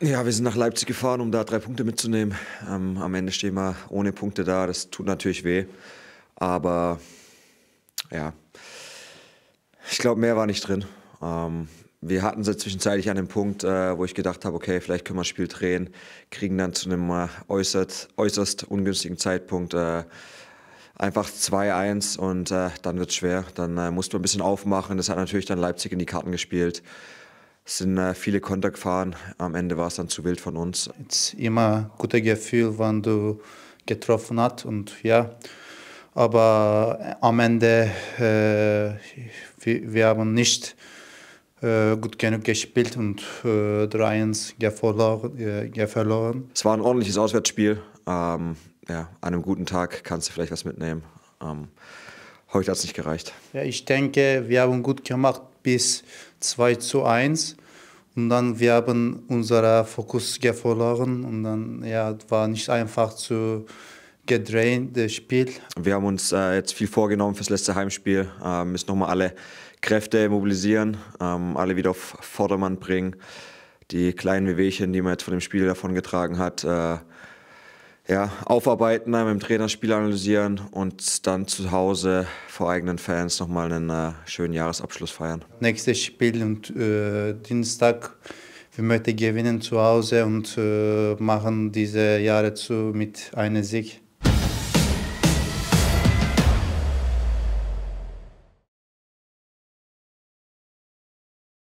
Ja, wir sind nach Leipzig gefahren, um da drei Punkte mitzunehmen. Ähm, am Ende stehen wir ohne Punkte da. Das tut natürlich weh. Aber ja, ich glaube, mehr war nicht drin. Ähm, wir hatten sie zwischenzeitlich an dem Punkt, äh, wo ich gedacht habe, okay, vielleicht können wir das Spiel drehen, kriegen dann zu einem äh, äußerst, äußerst ungünstigen Zeitpunkt äh, einfach 2-1 und äh, dann wird es schwer. Dann äh, musste man ein bisschen aufmachen. Das hat natürlich dann Leipzig in die Karten gespielt. Es sind äh, viele Konter gefahren. Am Ende war es dann zu wild von uns. Es ist immer ein gutes Gefühl, wenn du getroffen hast. Und ja, aber äh, am Ende, äh, wir, wir, haben nicht äh, gut genug gespielt und äh, 3-1 äh, verloren. Es war ein ordentliches Auswärtsspiel. Ähm, ja, an einem guten Tag kannst du vielleicht was mitnehmen. Ähm, heute hat es nicht gereicht. Ja, ich denke, wir haben gut gemacht bis 2 zu 1. Und dann wir haben unseren Fokus verloren und dann ja, war nicht einfach zu gedreht, das Spiel. Wir haben uns äh, jetzt viel vorgenommen fürs letzte Heimspiel, äh, müssen nochmal alle Kräfte mobilisieren, ähm, alle wieder auf Vordermann bringen. Die kleinen Wehwehchen, die man jetzt von dem Spiel davon getragen hat, äh, ja, aufarbeiten, mit dem Trainerspiel analysieren und dann zu Hause vor eigenen Fans nochmal einen äh, schönen Jahresabschluss feiern. Nächstes Spiel und äh, Dienstag. Wir möchten gewinnen zu Hause und äh, machen diese Jahre zu mit einem Sieg.